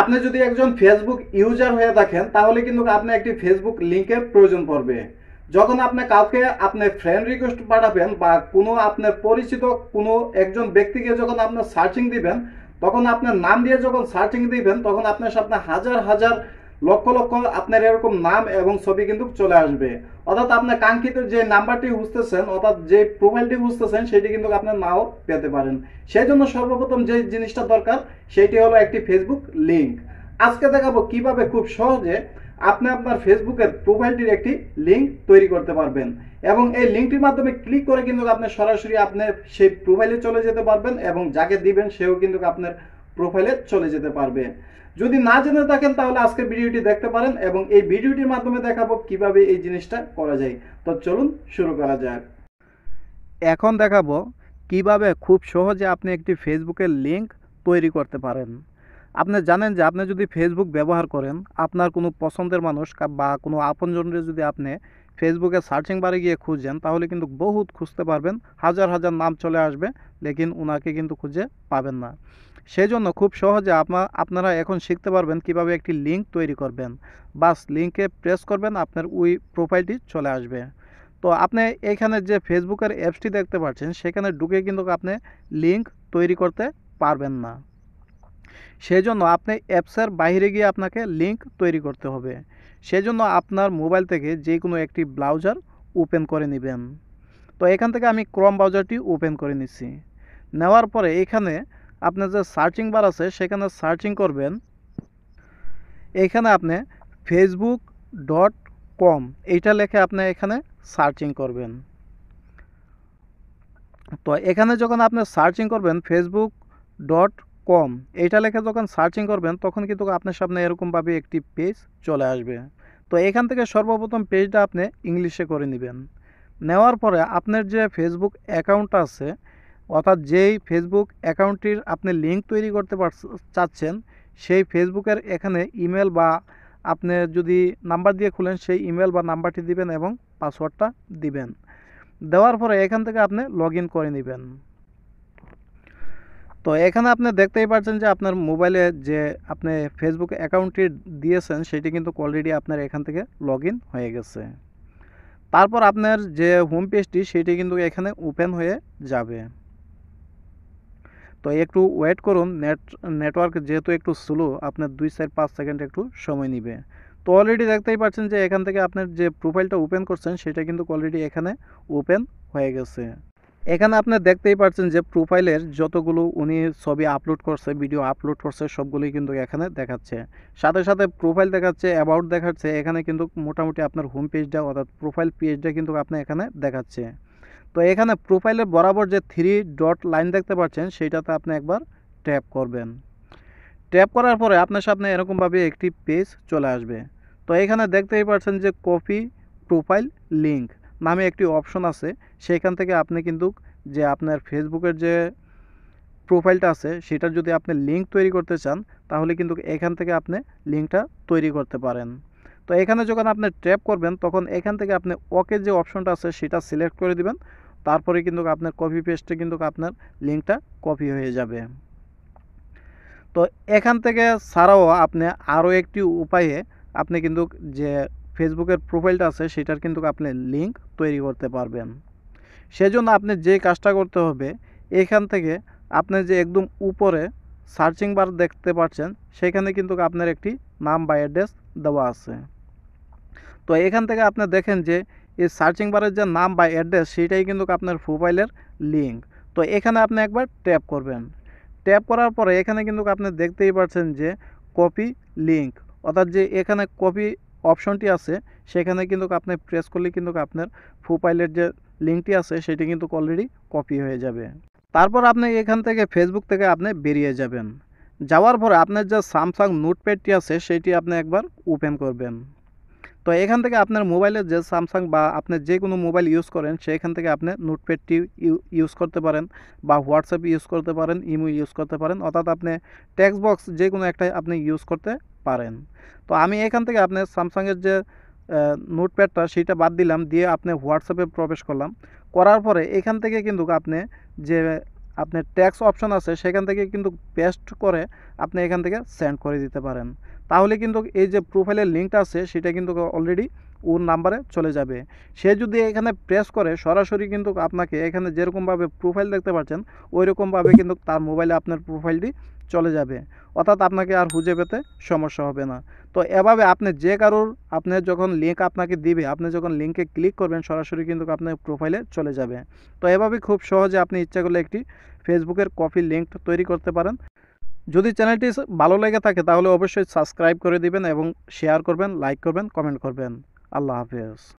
আপনি যদি একজন ফেসবুক ইউজার হয়ে থাকেন তাহলে কিন্তু আপনি একটি ফেসবুক লিঙ্কের প্রয়োজন পড়বে যখন আপনি কাউকে আপনি ফ্রেন্ড রিকোয়েস্ট পাঠাবেন বা কোনো আপনার পরিচিত কোনো একজন ব্যক্তিকে যখন আপনার সার্চিং দিবেন তখন আপনার নাম দিয়ে যখন সার্চিং দিবেন তখন আপনার সামনে হাজার হাজার লক্ষ লক্ষ আপনার এরকম নাম এবং ছবি কিন্তু চলে আসবে অর্থাৎ আপনার কাঙ্ক্ষিত যে নাম্বারটি বুঝতেছেন অর্থাৎ যে প্রোফাইলটি বুঝতেছেন সেটি কিন্তু আপনার নাও পেতে পারেন সেই জন্য সর্বপ্রথম যে জিনিসটা দরকার সেটি হলো একটি ফেসবুক লিঙ্ক আজকে দেখাবো কিভাবে খুব সহজে আপনি আপনার ফেসবুকের প্রোফাইলটির একটি লিঙ্ক তৈরি করতে পারবেন এবং এই লিঙ্কটির মাধ্যমে ক্লিক করে কিন্তু আপনি সরাসরি আপনার সেই প্রোফাইলে চলে যেতে পারবেন এবং যাকে দিবেন সেও কিন্তু আপনার প্রোফাইলে চলে যেতে পারবে যদি না জেনে থাকেন তাহলে আজকে ভিডিওটি দেখতে পারেন এবং এই ভিডিওটির মাধ্যমে দেখাবো কিভাবে এই জিনিসটা করা যায় তো চলুন শুরু করা যাক এখন দেখাবো কিভাবে খুব সহজে আপনি একটি ফেসবুকের লিঙ্ক তৈরি করতে পারেন আপনি জানেন যে আপনি যদি ফেসবুক ব্যবহার করেন আপনার কোনো পছন্দের মানুষ বা কোনো আপনজনরে যদি আপনি ফেসবুকে সার্চিং বারে গিয়ে খুঁজছেন তাহলে কিন্তু বহুত খুঁজতে পারবেন হাজার হাজার নাম চলে আসবে লেকিন ওনাকে কিন্তু খুঁজে পাবেন না সেই জন্য খুব সহজে আপনারা এখন শিখতে পারবেন কিভাবে একটি লিঙ্ক তৈরি করবেন বাস লিঙ্কে প্রেস করবেন আপনার ওই প্রোফাইলটি চলে আসবে তো আপনি এখানে যে ফেসবুকের অ্যাপসটি দেখতে পাচ্ছেন সেখানে ঢুকে কিন্তু আপনি লিঙ্ক তৈরি করতে পারবেন না সেই জন্য আপনি অ্যাপসের বাইরে গিয়ে আপনাকে লিঙ্ক তৈরি করতে হবে সেই জন্য আপনার মোবাইল থেকে যে কোনো একটি ব্লাউজার ওপেন করে নেবেন তো এখান থেকে আমি ক্রম ব্রাউজারটি ওপেন করে নিচ্ছি নেওয়ার পরে এখানে আপনার যে সার্চিং বার আছে সেখানে সার্চিং করবেন এখানে আপনি ফেসবুক ডট কম এইটা লেখে আপনি এখানে সার্চিং করবেন তো এখানে যখন আপনি সার্চিং করবেন ফেসবুক ডট কম এইটা লেখে যখন সার্চিং করবেন তখন কিন্তু আপনার সামনে এরকমভাবে একটি পেজ চলে আসবে তো এখান থেকে সর্বপ্রথম পেজটা আপনি ইংলিশে করে নেবেন নেওয়ার পরে আপনার যে ফেসবুক অ্যাকাউন্ট আছে অর্থাৎ যেই ফেসবুক অ্যাকাউন্টটির আপনি লিঙ্ক তৈরি করতে চাচ্ছেন সেই ফেসবুকের এখানে ইমেল বা আপনি যদি নাম্বার দিয়ে খুলেন সেই ইমেল বা নাম্বারটি দিবেন এবং পাসওয়ার্ডটা দিবেন দেওয়ার পরে এখান থেকে আপনি লগ করে নেবেন তো এখানে আপনি দেখতেই পাচ্ছেন যে আপনার মোবাইলে যে আপনি ফেসবুক অ্যাকাউন্টটি দিয়েছেন সেটি কিন্তু অলরেডি আপনার এখান থেকে লগ হয়ে গেছে তারপর আপনার যে হোম পেজটি সেটি কিন্তু এখানে ওপেন হয়ে যাবে তো একটু ওয়েট করুন নেট নেটওয়ার্ক যেহেতু একটু স্লো আপনার দুই চার পাঁচ সেকেন্ড একটু সময় নেবে তো অলরেডি দেখতেই পাচ্ছেন যে এখান থেকে আপনার যে প্রোফাইলটা ওপেন করছেন সেটা কিন্তু অলরেডি এখানে ওপেন হয়ে গেছে এখানে আপনি দেখতেই পাচ্ছেন যে প্রোফাইলের যতগুলো উনি ছবি আপলোড করছে ভিডিও আপলোড করছে সবগুলোই কিন্তু এখানে দেখাচ্ছে সাথে সাথে প্রোফাইল দেখাচ্ছে অ্যাবাউট দেখাচ্ছে এখানে কিন্তু মোটামুটি আপনার হোম পেজটা অর্থাৎ প্রোফাইল পেজটা কিন্তু আপনি এখানে দেখাচ্ছে তো এখানে প্রোফাইলের বরাবর যে থ্রি ডট লাইন দেখতে পাচ্ছেন সেইটাতে আপনি একবার ট্যাপ করবেন ট্যাপ করার পরে আপনার সামনে এরকমভাবে একটি পেজ চলে আসবে তো এখানে দেখতেই পাচ্ছেন যে কপি প্রোফাইল লিঙ্ক নামে একটি অপশন আছে সেইখান থেকে আপনি কিন্তু যে আপনার ফেসবুকের যে প্রোফাইলটা আছে সেটার যদি আপনি লিঙ্ক তৈরি করতে চান তাহলে কিন্তু এখান থেকে আপনি লিঙ্কটা তৈরি করতে পারেন তো এখানে যখন আপনি ট্যাপ করবেন তখন এখান থেকে আপনি ওকে যে অপশনটা আছে সেটা সিলেক্ট করে দিবেন তারপরে কিন্তু আপনার কপি পেস্টে কিন্তু আপনার লিঙ্কটা কপি হয়ে যাবে তো এখান থেকে ছাড়াও আপনি আরও একটি উপায়ে আপনি কিন্তু যে ফেসবুকের প্রোফাইলটা আছে সেটার কিন্তু আপনি লিঙ্ক তৈরি করতে পারবেন সেজন্য আপনি যে কাজটা করতে হবে এখান থেকে আপনি যে একদম উপরে সার্চিং বার দেখতে পাচ্ছেন সেখানে কিন্তু আপনার একটি নাম বা অ্যাড্রেস দেওয়া আছে তো এখান থেকে আপনি দেখেন যে এই সার্চিং বারের যে নাম বা অ্যাড্রেস সেটাই কিন্তু আপনার প্রোফাইলের লিঙ্ক তো এখানে আপনি একবার ট্যাপ করবেন ট্যাপ করার পরে এখানে কিন্তু আপনি দেখতেই পাচ্ছেন যে কপি লিঙ্ক অর্থাৎ যে এখানে কপি অপশনটি আছে সেখানে কিন্তু আপনি প্রেস করলে কিন্তু আপনার প্রোফাইলের যে লিঙ্কটি আছে সেটি কিন্তু অলরেডি কপি হয়ে যাবে তারপর আপনি এখান থেকে ফেসবুক থেকে আপনি বেরিয়ে যাবেন যাওয়ার পরে আপনার যে স্যামসাং নোটপ্যাডটি আছে সেটি আপনি একবার ওপেন করবেন তো এখান থেকে আপনার মোবাইলের যে স্যামসাং বা আপনি যে কোনো মোবাইল ইউজ করেন সেখান থেকে আপনি নোটপ্যাডটি ইউজ করতে পারেন বা হোয়াটসঅ্যাপ ইউজ করতে পারেন ইমো ইউজ করতে পারেন অর্থাৎ আপনি টেক্সট বক্স যে কোনো একটা আপনি ইউজ করতে পারেন তো আমি এখান থেকে আপনার স্যামসাংয়ের যে নোটপ্যাডটা সেটা বাদ দিলাম দিয়ে আপনি হোয়াটসঅ্যাপে প্রবেশ করলাম করার পরে এখান থেকে কিন্তু আপনি যে আপনার ট্যাক্স অপশন আছে সেখান থেকে কিন্তু পেস্ট করে আপনি এখান থেকে সেন্ড করে দিতে পারেন তাহলে কিন্তু এই যে প্রোফাইলের লিঙ্কটা আছে সেটা কিন্তু অলরেডি ওর নাম্বারে চলে যাবে সে যদি এখানে প্রেস করে সরাসরি কিন্তু আপনাকে এখানে যেরকমভাবে প্রোফাইল দেখতে পাচ্ছেন ওই রকমভাবে কিন্তু তার মোবাইলে আপনার প্রোফাইলটি চলে যাবে অর্থাৎ আপনাকে আর খুঁজে পেতে সমস্যা হবে না তো এভাবে আপনি যে কারোর আপনি যখন লিঙ্ক আপনাকে দিবে আপনি যখন লিঙ্কে ক্লিক করবেন সরাসরি কিন্তু আপনার প্রোফাইলে চলে যাবে তো এভাবে খুব সহজে আপনি ইচ্ছা করলে একটি ফেসবুকের কপি লিঙ্ক তৈরি করতে পারেন যদি চ্যানেলটি ভালো লেগে থাকে তাহলে অবশ্যই সাবস্ক্রাইব করে দিবেন এবং শেয়ার করবেন লাইক করবেন কমেন্ট করবেন আল্লাহ হাফেজ